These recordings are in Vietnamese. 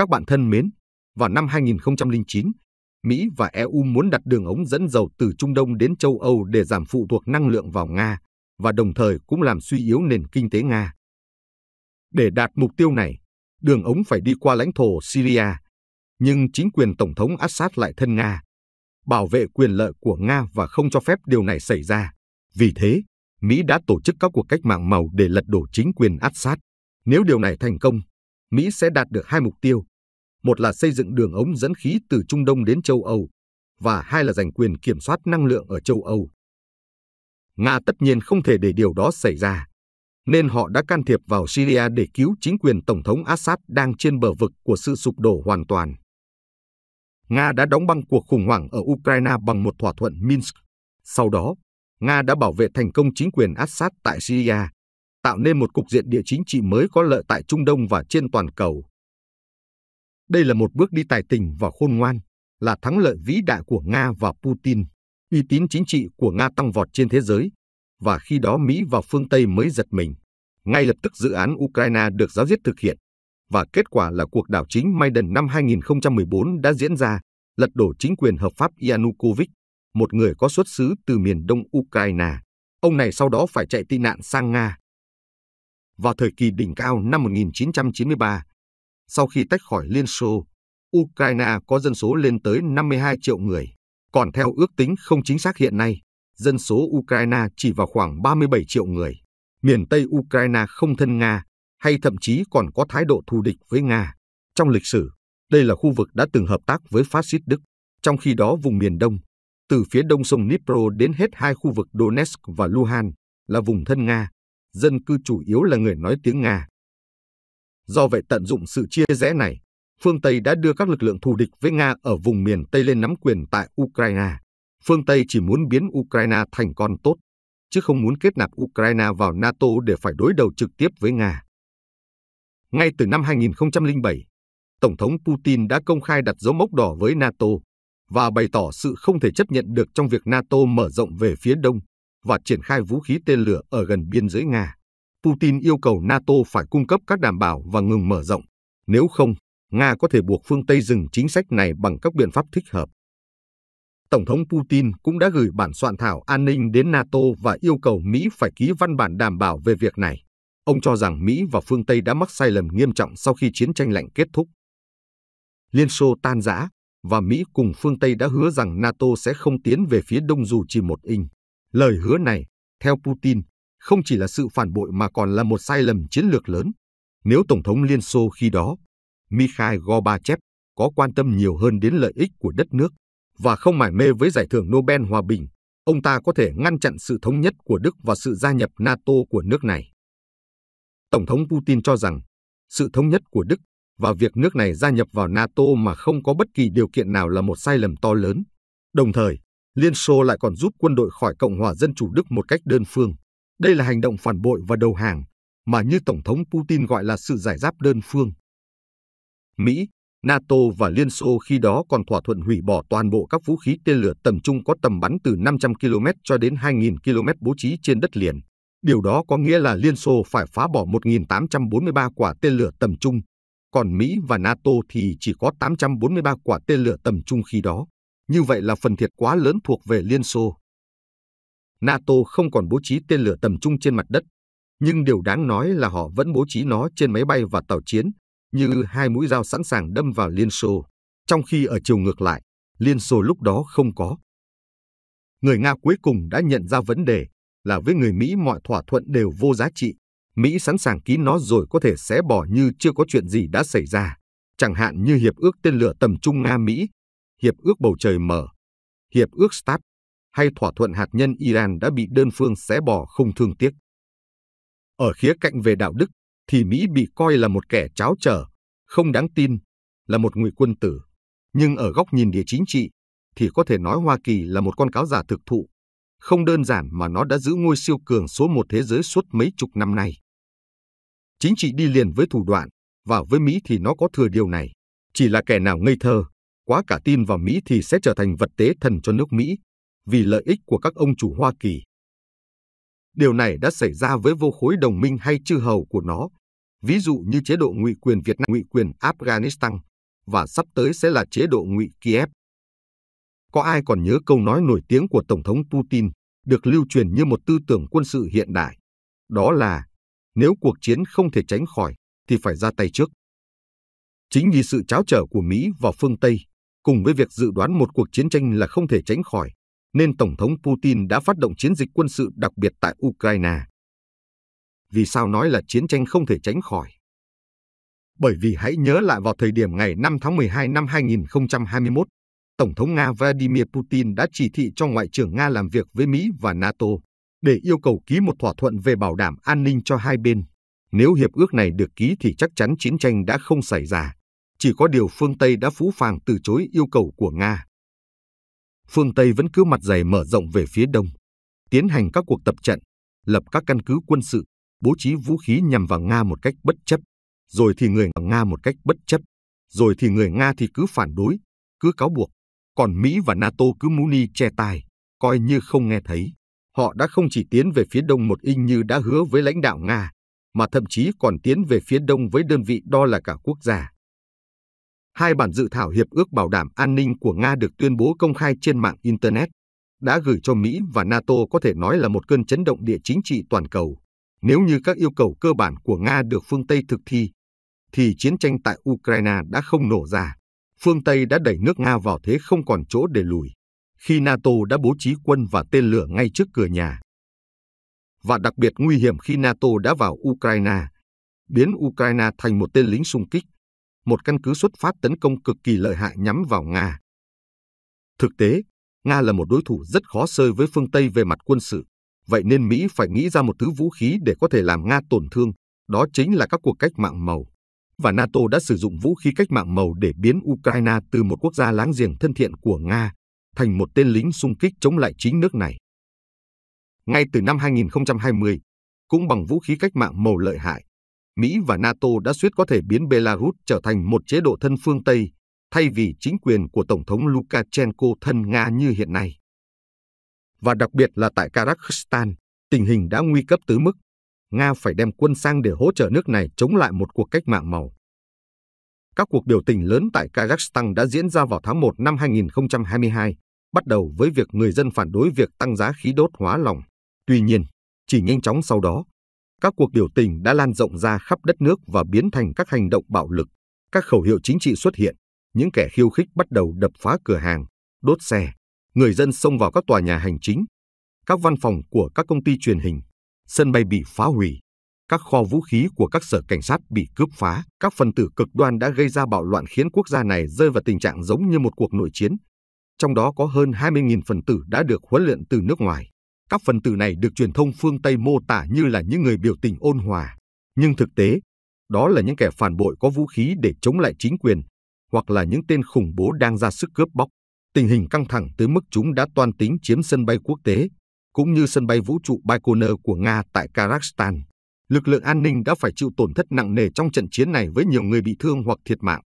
Các bạn thân mến, vào năm 2009, Mỹ và EU muốn đặt đường ống dẫn dầu từ Trung Đông đến châu Âu để giảm phụ thuộc năng lượng vào Nga và đồng thời cũng làm suy yếu nền kinh tế Nga. Để đạt mục tiêu này, đường ống phải đi qua lãnh thổ Syria, nhưng chính quyền Tổng thống Assad lại thân Nga, bảo vệ quyền lợi của Nga và không cho phép điều này xảy ra. Vì thế, Mỹ đã tổ chức các cuộc cách mạng màu để lật đổ chính quyền Assad. Nếu điều này thành công, Mỹ sẽ đạt được hai mục tiêu, một là xây dựng đường ống dẫn khí từ Trung Đông đến châu Âu, và hai là giành quyền kiểm soát năng lượng ở châu Âu. Nga tất nhiên không thể để điều đó xảy ra, nên họ đã can thiệp vào Syria để cứu chính quyền Tổng thống Assad đang trên bờ vực của sự sụp đổ hoàn toàn. Nga đã đóng băng cuộc khủng hoảng ở Ukraine bằng một thỏa thuận Minsk. Sau đó, Nga đã bảo vệ thành công chính quyền Assad tại Syria, tạo nên một cục diện địa chính trị mới có lợi tại Trung Đông và trên toàn cầu. Đây là một bước đi tài tình và khôn ngoan, là thắng lợi vĩ đại của Nga và Putin, uy tín chính trị của Nga tăng vọt trên thế giới, và khi đó Mỹ và phương Tây mới giật mình. Ngay lập tức dự án Ukraine được giáo diết thực hiện, và kết quả là cuộc đảo chính Maidan năm 2014 đã diễn ra, lật đổ chính quyền hợp pháp Yanukovych, một người có xuất xứ từ miền đông Ukraine. Ông này sau đó phải chạy tị nạn sang Nga. Vào thời kỳ đỉnh cao năm 1993, sau khi tách khỏi Liên Xô, Ukraine có dân số lên tới 52 triệu người. Còn theo ước tính không chính xác hiện nay, dân số Ukraine chỉ vào khoảng 37 triệu người. Miền Tây Ukraine không thân Nga hay thậm chí còn có thái độ thù địch với Nga. Trong lịch sử, đây là khu vực đã từng hợp tác với phát xít Đức, trong khi đó vùng miền Đông, từ phía đông sông Dnipro đến hết hai khu vực Donetsk và Luhansk là vùng thân Nga, dân cư chủ yếu là người nói tiếng Nga. Do vậy tận dụng sự chia rẽ này, phương Tây đã đưa các lực lượng thù địch với Nga ở vùng miền Tây lên nắm quyền tại Ukraine. Phương Tây chỉ muốn biến Ukraine thành con tốt, chứ không muốn kết nạp Ukraine vào NATO để phải đối đầu trực tiếp với Nga. Ngay từ năm 2007, Tổng thống Putin đã công khai đặt dấu mốc đỏ với NATO và bày tỏ sự không thể chấp nhận được trong việc NATO mở rộng về phía đông và triển khai vũ khí tên lửa ở gần biên giới Nga. Putin yêu cầu NATO phải cung cấp các đảm bảo và ngừng mở rộng. Nếu không, Nga có thể buộc phương Tây dừng chính sách này bằng các biện pháp thích hợp. Tổng thống Putin cũng đã gửi bản soạn thảo an ninh đến NATO và yêu cầu Mỹ phải ký văn bản đảm bảo về việc này. Ông cho rằng Mỹ và phương Tây đã mắc sai lầm nghiêm trọng sau khi chiến tranh lạnh kết thúc. Liên Xô tan rã và Mỹ cùng phương Tây đã hứa rằng NATO sẽ không tiến về phía đông dù chỉ một inch. Lời hứa này, theo Putin, không chỉ là sự phản bội mà còn là một sai lầm chiến lược lớn. Nếu Tổng thống Liên Xô khi đó, Mikhail Gorbachev, có quan tâm nhiều hơn đến lợi ích của đất nước và không mải mê với giải thưởng Nobel Hòa Bình, ông ta có thể ngăn chặn sự thống nhất của Đức và sự gia nhập NATO của nước này. Tổng thống Putin cho rằng, sự thống nhất của Đức và việc nước này gia nhập vào NATO mà không có bất kỳ điều kiện nào là một sai lầm to lớn. Đồng thời, Liên Xô lại còn giúp quân đội khỏi Cộng hòa Dân chủ Đức một cách đơn phương. Đây là hành động phản bội và đầu hàng mà như Tổng thống Putin gọi là sự giải giáp đơn phương. Mỹ, NATO và Liên Xô khi đó còn thỏa thuận hủy bỏ toàn bộ các vũ khí tên lửa tầm trung có tầm bắn từ 500 km cho đến 2.000 km bố trí trên đất liền. Điều đó có nghĩa là Liên Xô phải phá bỏ 1.843 quả tên lửa tầm trung, còn Mỹ và NATO thì chỉ có 843 quả tên lửa tầm trung khi đó. Như vậy là phần thiệt quá lớn thuộc về Liên Xô. NATO không còn bố trí tên lửa tầm trung trên mặt đất, nhưng điều đáng nói là họ vẫn bố trí nó trên máy bay và tàu chiến, như hai mũi dao sẵn sàng đâm vào Liên Xô, trong khi ở chiều ngược lại, Liên Xô lúc đó không có. Người Nga cuối cùng đã nhận ra vấn đề là với người Mỹ mọi thỏa thuận đều vô giá trị, Mỹ sẵn sàng ký nó rồi có thể xé bỏ như chưa có chuyện gì đã xảy ra, chẳng hạn như Hiệp ước tên lửa tầm trung Nga-Mỹ, Hiệp ước bầu trời mở, Hiệp ước START hay thỏa thuận hạt nhân Iran đã bị đơn phương xé bỏ không thương tiếc. Ở khía cạnh về đạo đức thì Mỹ bị coi là một kẻ cháo trở, không đáng tin, là một người quân tử. Nhưng ở góc nhìn địa chính trị thì có thể nói Hoa Kỳ là một con cáo giả thực thụ. Không đơn giản mà nó đã giữ ngôi siêu cường số một thế giới suốt mấy chục năm nay. Chính trị đi liền với thủ đoạn, và với Mỹ thì nó có thừa điều này. Chỉ là kẻ nào ngây thơ, quá cả tin vào Mỹ thì sẽ trở thành vật tế thần cho nước Mỹ, vì lợi ích của các ông chủ Hoa Kỳ. Điều này đã xảy ra với vô khối đồng minh hay chư hầu của nó, ví dụ như chế độ ngụy quyền Việt Nam, ngụy quyền Afghanistan và sắp tới sẽ là chế độ ngụy Kiev. Có ai còn nhớ câu nói nổi tiếng của Tổng thống Putin được lưu truyền như một tư tưởng quân sự hiện đại? Đó là, nếu cuộc chiến không thể tránh khỏi, thì phải ra tay trước. Chính vì sự cháo trở của Mỹ và phương Tây, cùng với việc dự đoán một cuộc chiến tranh là không thể tránh khỏi, nên Tổng thống Putin đã phát động chiến dịch quân sự đặc biệt tại Ukraine. Vì sao nói là chiến tranh không thể tránh khỏi? Bởi vì hãy nhớ lại vào thời điểm ngày 5 tháng 12 năm 2021, Tổng thống Nga Vladimir Putin đã chỉ thị cho Ngoại trưởng Nga làm việc với Mỹ và NATO để yêu cầu ký một thỏa thuận về bảo đảm an ninh cho hai bên. Nếu hiệp ước này được ký thì chắc chắn chiến tranh đã không xảy ra. Chỉ có điều phương Tây đã phũ phàng từ chối yêu cầu của Nga phương Tây vẫn cứ mặt dày mở rộng về phía đông, tiến hành các cuộc tập trận, lập các căn cứ quân sự, bố trí vũ khí nhằm vào Nga một cách bất chấp, rồi thì người Nga một cách bất chấp, rồi thì người Nga thì cứ phản đối, cứ cáo buộc, còn Mỹ và NATO cứ ni che tai, coi như không nghe thấy. Họ đã không chỉ tiến về phía đông một inch như đã hứa với lãnh đạo Nga, mà thậm chí còn tiến về phía đông với đơn vị đo là cả quốc gia hai bản dự thảo hiệp ước bảo đảm an ninh của Nga được tuyên bố công khai trên mạng internet đã gửi cho Mỹ và NATO có thể nói là một cơn chấn động địa chính trị toàn cầu. Nếu như các yêu cầu cơ bản của Nga được phương Tây thực thi, thì chiến tranh tại Ukraine đã không nổ ra. Phương Tây đã đẩy nước Nga vào thế không còn chỗ để lùi, khi NATO đã bố trí quân và tên lửa ngay trước cửa nhà. Và đặc biệt nguy hiểm khi NATO đã vào Ukraine, biến Ukraine thành một tên lính xung kích một căn cứ xuất phát tấn công cực kỳ lợi hại nhắm vào Nga. Thực tế, Nga là một đối thủ rất khó sơi với phương Tây về mặt quân sự, vậy nên Mỹ phải nghĩ ra một thứ vũ khí để có thể làm Nga tổn thương, đó chính là các cuộc cách mạng màu. Và NATO đã sử dụng vũ khí cách mạng màu để biến Ukraine từ một quốc gia láng giềng thân thiện của Nga thành một tên lính xung kích chống lại chính nước này. Ngay từ năm 2020, cũng bằng vũ khí cách mạng màu lợi hại, Mỹ và NATO đã suýt có thể biến Belarus trở thành một chế độ thân phương Tây thay vì chính quyền của Tổng thống Lukashenko thân Nga như hiện nay. Và đặc biệt là tại Kazakhstan, tình hình đã nguy cấp tới mức Nga phải đem quân sang để hỗ trợ nước này chống lại một cuộc cách mạng màu. Các cuộc biểu tình lớn tại Kazakhstan đã diễn ra vào tháng 1 năm 2022, bắt đầu với việc người dân phản đối việc tăng giá khí đốt hóa lỏng. Tuy nhiên, chỉ nhanh chóng sau đó, các cuộc biểu tình đã lan rộng ra khắp đất nước và biến thành các hành động bạo lực. Các khẩu hiệu chính trị xuất hiện, những kẻ khiêu khích bắt đầu đập phá cửa hàng, đốt xe, người dân xông vào các tòa nhà hành chính, các văn phòng của các công ty truyền hình, sân bay bị phá hủy, các kho vũ khí của các sở cảnh sát bị cướp phá. Các phần tử cực đoan đã gây ra bạo loạn khiến quốc gia này rơi vào tình trạng giống như một cuộc nội chiến. Trong đó có hơn 20.000 phần tử đã được huấn luyện từ nước ngoài. Các phần tử này được truyền thông phương Tây mô tả như là những người biểu tình ôn hòa, nhưng thực tế, đó là những kẻ phản bội có vũ khí để chống lại chính quyền, hoặc là những tên khủng bố đang ra sức cướp bóc. Tình hình căng thẳng tới mức chúng đã toan tính chiếm sân bay quốc tế, cũng như sân bay vũ trụ Baikonur của Nga tại Kazakhstan. Lực lượng an ninh đã phải chịu tổn thất nặng nề trong trận chiến này với nhiều người bị thương hoặc thiệt mạng.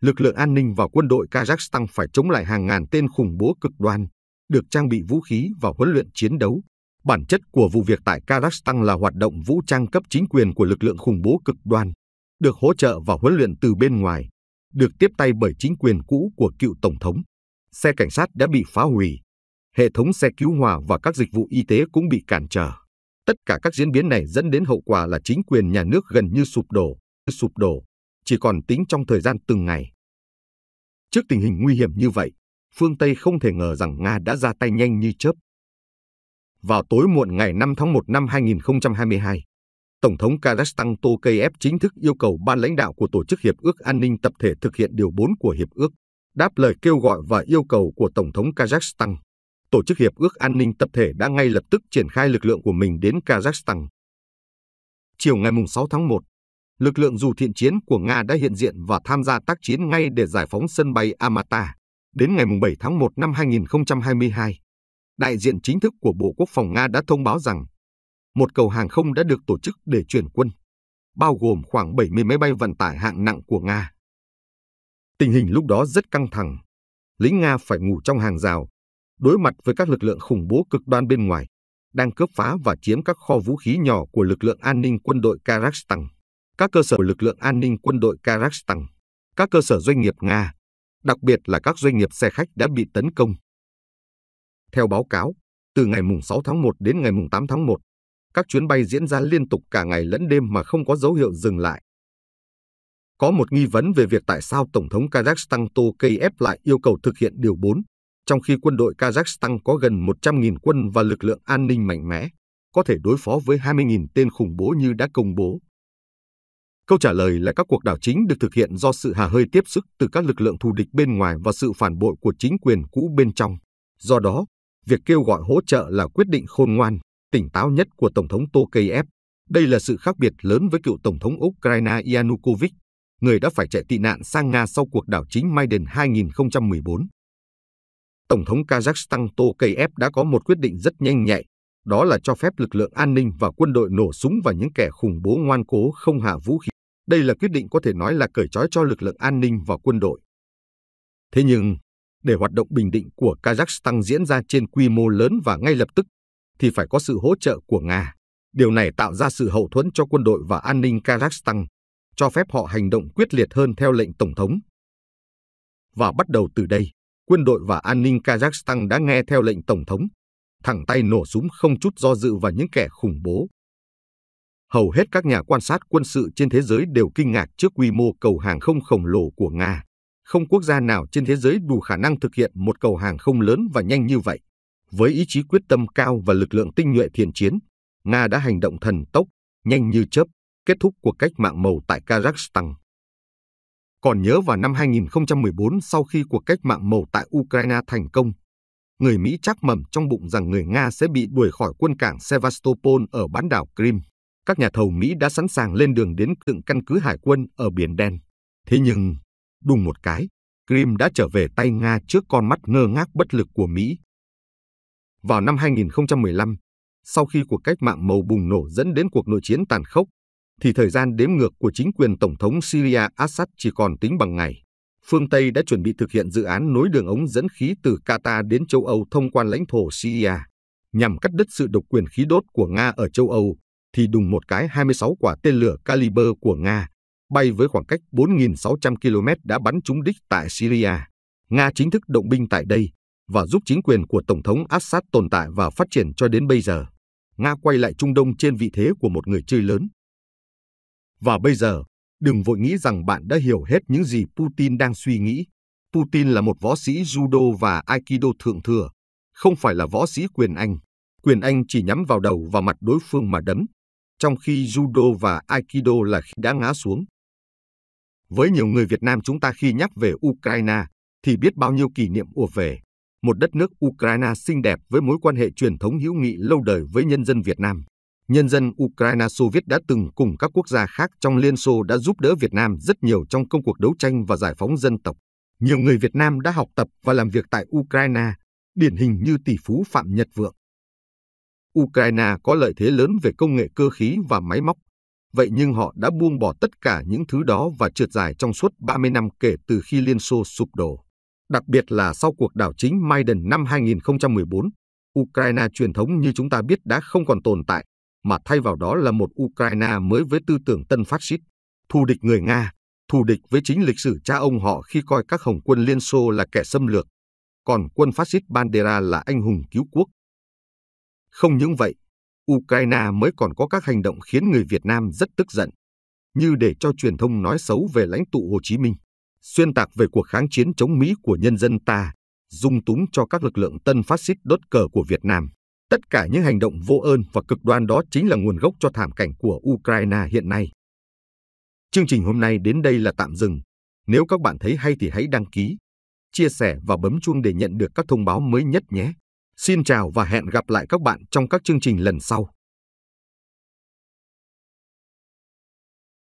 Lực lượng an ninh và quân đội Kazakhstan phải chống lại hàng ngàn tên khủng bố cực đoan, được trang bị vũ khí và huấn luyện chiến đấu. Bản chất của vụ việc tại Kazakhstan là hoạt động vũ trang cấp chính quyền của lực lượng khủng bố cực đoan, được hỗ trợ và huấn luyện từ bên ngoài, được tiếp tay bởi chính quyền cũ của cựu tổng thống. Xe cảnh sát đã bị phá hủy, hệ thống xe cứu hỏa và các dịch vụ y tế cũng bị cản trở. Tất cả các diễn biến này dẫn đến hậu quả là chính quyền nhà nước gần như sụp đổ, sụp đổ, chỉ còn tính trong thời gian từng ngày. Trước tình hình nguy hiểm như vậy, phương Tây không thể ngờ rằng Nga đã ra tay nhanh như chớp. Vào tối muộn ngày 5 tháng 1 năm 2022, Tổng thống Kazakhstan Tokayev chính thức yêu cầu ban lãnh đạo của Tổ chức Hiệp ước An ninh Tập thể thực hiện điều 4 của Hiệp ước, đáp lời kêu gọi và yêu cầu của Tổng thống Kazakhstan. Tổ chức Hiệp ước An ninh Tập thể đã ngay lập tức triển khai lực lượng của mình đến Kazakhstan. Chiều ngày 6 tháng 1, lực lượng dù thiện chiến của Nga đã hiện diện và tham gia tác chiến ngay để giải phóng sân bay Amata. Đến ngày 7 tháng 1 năm 2022, đại diện chính thức của Bộ Quốc phòng Nga đã thông báo rằng một cầu hàng không đã được tổ chức để chuyển quân, bao gồm khoảng 70 máy bay vận tải hạng nặng của Nga. Tình hình lúc đó rất căng thẳng. Lính Nga phải ngủ trong hàng rào, đối mặt với các lực lượng khủng bố cực đoan bên ngoài, đang cướp phá và chiếm các kho vũ khí nhỏ của lực lượng an ninh quân đội Kazakhstan, các cơ sở của lực lượng an ninh quân đội Kazakhstan, các cơ sở doanh nghiệp Nga, đặc biệt là các doanh nghiệp xe khách đã bị tấn công. Theo báo cáo, từ ngày 6 tháng 1 đến ngày 8 tháng 1, các chuyến bay diễn ra liên tục cả ngày lẫn đêm mà không có dấu hiệu dừng lại. Có một nghi vấn về việc tại sao Tổng thống Kazakhstan Tokayev lại yêu cầu thực hiện Điều 4, trong khi quân đội Kazakhstan có gần 100.000 quân và lực lượng an ninh mạnh mẽ, có thể đối phó với 20.000 tên khủng bố như đã công bố. Câu trả lời là các cuộc đảo chính được thực hiện do sự hà hơi tiếp sức từ các lực lượng thù địch bên ngoài và sự phản bội của chính quyền cũ bên trong. Do đó, việc kêu gọi hỗ trợ là quyết định khôn ngoan, tỉnh táo nhất của Tổng thống Tokayev. Đây là sự khác biệt lớn với cựu Tổng thống Ukraine Yanukovych, người đã phải chạy tị nạn sang Nga sau cuộc đảo chính Maidan 2014. Tổng thống Kazakhstan Tokayev đã có một quyết định rất nhanh nhạy, đó là cho phép lực lượng an ninh và quân đội nổ súng vào những kẻ khủng bố ngoan cố không hạ vũ khí. Đây là quyết định có thể nói là cởi trói cho lực lượng an ninh và quân đội. Thế nhưng, để hoạt động bình định của Kazakhstan diễn ra trên quy mô lớn và ngay lập tức, thì phải có sự hỗ trợ của Nga. Điều này tạo ra sự hậu thuẫn cho quân đội và an ninh Kazakhstan, cho phép họ hành động quyết liệt hơn theo lệnh Tổng thống. Và bắt đầu từ đây, quân đội và an ninh Kazakhstan đã nghe theo lệnh Tổng thống, thẳng tay nổ súng không chút do dự vào những kẻ khủng bố, hầu hết các nhà quan sát quân sự trên thế giới đều kinh ngạc trước quy mô cầu hàng không khổng lồ của Nga. Không quốc gia nào trên thế giới đủ khả năng thực hiện một cầu hàng không lớn và nhanh như vậy. Với ý chí quyết tâm cao và lực lượng tinh nhuệ thiện chiến, Nga đã hành động thần tốc, nhanh như chớp, kết thúc cuộc cách mạng màu tại Kazakhstan. Còn nhớ vào năm 2014 sau khi cuộc cách mạng màu tại Ukraine thành công, người Mỹ chắc mầm trong bụng rằng người Nga sẽ bị đuổi khỏi quân cảng Sevastopol ở bán đảo Crimea các nhà thầu Mỹ đã sẵn sàng lên đường đến cựng căn cứ hải quân ở Biển Đen. Thế nhưng, đùng một cái, Crimea đã trở về tay Nga trước con mắt ngơ ngác bất lực của Mỹ. Vào năm 2015, sau khi cuộc cách mạng màu bùng nổ dẫn đến cuộc nội chiến tàn khốc, thì thời gian đếm ngược của chính quyền Tổng thống Syria Assad chỉ còn tính bằng ngày. Phương Tây đã chuẩn bị thực hiện dự án nối đường ống dẫn khí từ Qatar đến châu Âu thông qua lãnh thổ Syria, nhằm cắt đứt sự độc quyền khí đốt của Nga ở châu Âu thì đùng một cái 26 quả tên lửa caliber của Nga bay với khoảng cách 4.600 km đã bắn trúng đích tại Syria. Nga chính thức động binh tại đây và giúp chính quyền của Tổng thống Assad tồn tại và phát triển cho đến bây giờ. Nga quay lại Trung Đông trên vị thế của một người chơi lớn. Và bây giờ, đừng vội nghĩ rằng bạn đã hiểu hết những gì Putin đang suy nghĩ. Putin là một võ sĩ judo và aikido thượng thừa, không phải là võ sĩ quyền Anh. Quyền Anh chỉ nhắm vào đầu và mặt đối phương mà đấm trong khi judo và aikido là khi đã ngã xuống. Với nhiều người Việt Nam chúng ta khi nhắc về Ukraine thì biết bao nhiêu kỷ niệm ùa về. Một đất nước Ukraine xinh đẹp với mối quan hệ truyền thống hữu nghị lâu đời với nhân dân Việt Nam. Nhân dân Ukraine Xô Viết đã từng cùng các quốc gia khác trong Liên Xô đã giúp đỡ Việt Nam rất nhiều trong công cuộc đấu tranh và giải phóng dân tộc. Nhiều người Việt Nam đã học tập và làm việc tại Ukraine, điển hình như tỷ phú Phạm Nhật Vượng. Ukraine có lợi thế lớn về công nghệ cơ khí và máy móc, vậy nhưng họ đã buông bỏ tất cả những thứ đó và trượt dài trong suốt 30 năm kể từ khi Liên Xô sụp đổ. Đặc biệt là sau cuộc đảo chính Maidan năm 2014, Ukraine truyền thống như chúng ta biết đã không còn tồn tại, mà thay vào đó là một Ukraine mới với tư tưởng tân phát xít, thù địch người Nga, thù địch với chính lịch sử cha ông họ khi coi các hồng quân Liên Xô là kẻ xâm lược, còn quân phát xít Bandera là anh hùng cứu quốc, không những vậy, Ukraine mới còn có các hành động khiến người Việt Nam rất tức giận, như để cho truyền thông nói xấu về lãnh tụ Hồ Chí Minh, xuyên tạc về cuộc kháng chiến chống Mỹ của nhân dân ta, dung túng cho các lực lượng tân phát xít đốt cờ của Việt Nam. Tất cả những hành động vô ơn và cực đoan đó chính là nguồn gốc cho thảm cảnh của Ukraine hiện nay. Chương trình hôm nay đến đây là tạm dừng. Nếu các bạn thấy hay thì hãy đăng ký, chia sẻ và bấm chuông để nhận được các thông báo mới nhất nhé. Xin chào và hẹn gặp lại các bạn trong các chương trình lần sau.